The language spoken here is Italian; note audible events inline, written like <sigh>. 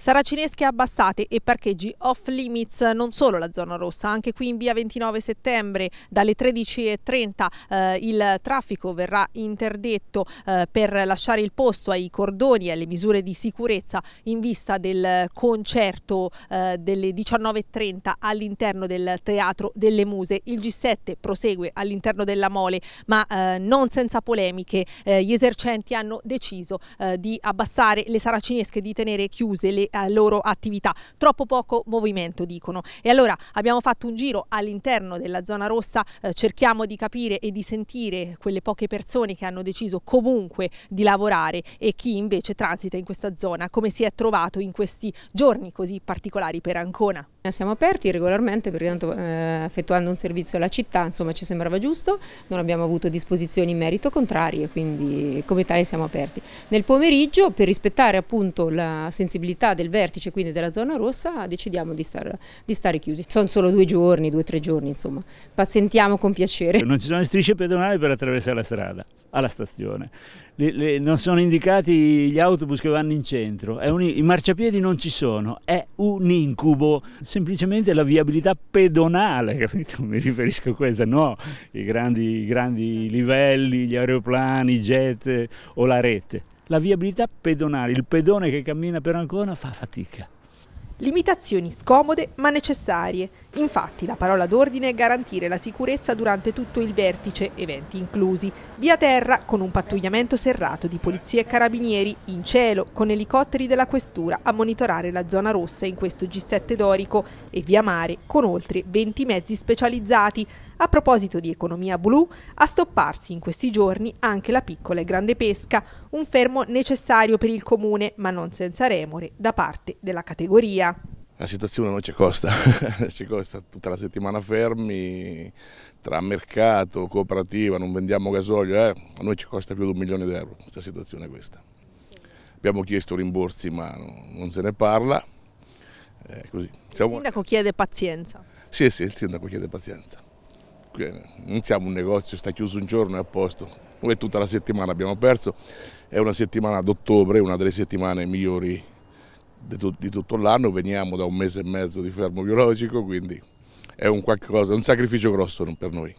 Saracinesche abbassate e parcheggi off limits, non solo la zona rossa, anche qui in via 29 settembre dalle 13.30 eh, il traffico verrà interdetto eh, per lasciare il posto ai cordoni e alle misure di sicurezza in vista del concerto eh, delle 19.30 all'interno del Teatro delle Muse. Il G7 prosegue all'interno della mole, ma eh, non senza polemiche. Eh, gli esercenti hanno deciso eh, di abbassare le saracinesche, di tenere chiuse le eh, loro attività. Troppo poco movimento, dicono. E allora abbiamo fatto un giro all'interno della zona rossa, eh, cerchiamo di capire e di sentire quelle poche persone che hanno deciso comunque di lavorare e chi invece transita in questa zona, come si è trovato in questi giorni così particolari per Ancona. Siamo aperti regolarmente perché tanto, eh, effettuando un servizio alla città insomma, ci sembrava giusto, non abbiamo avuto disposizioni in merito contrarie, quindi come tale siamo aperti. Nel pomeriggio per rispettare appunto la sensibilità del vertice, quindi della zona rossa, decidiamo di, star, di stare chiusi. Sono solo due giorni, due o tre giorni, insomma, pazientiamo con piacere. Non ci sono strisce pedonali per attraversare la strada, alla stazione. Le, le, non sono indicati gli autobus che vanno in centro, un, i marciapiedi non ci sono, è un incubo, semplicemente la viabilità pedonale, <laughs> capito? Mi riferisco a questa, no i grandi, i grandi livelli, gli aeroplani, i jet eh, o la rete la viabilità pedonale, il pedone che cammina per Ancona fa fatica. Limitazioni scomode ma necessarie Infatti la parola d'ordine è garantire la sicurezza durante tutto il vertice, eventi inclusi, via terra con un pattugliamento serrato di polizia e carabinieri, in cielo con elicotteri della questura a monitorare la zona rossa in questo G7 dorico e via mare con oltre 20 mezzi specializzati. A proposito di economia blu, a stopparsi in questi giorni anche la piccola e grande pesca, un fermo necessario per il comune ma non senza remore da parte della categoria la situazione non ci costa, <laughs> ci costa tutta la settimana fermi, tra mercato, cooperativa, non vendiamo gasolio, eh? a noi ci costa più di un milione di euro questa situazione questa. Sì. Abbiamo chiesto rimborsi ma non se ne parla. Eh, Siamo... Il sindaco chiede pazienza. Sì, sì, il sindaco chiede pazienza. Eh, non siamo un negozio, sta chiuso un giorno e a posto. Noi tutta la settimana abbiamo perso, è una settimana d'ottobre, una delle settimane migliori di, tut di tutto l'anno, veniamo da un mese e mezzo di fermo biologico, quindi è un, qualcosa, un sacrificio grosso per noi.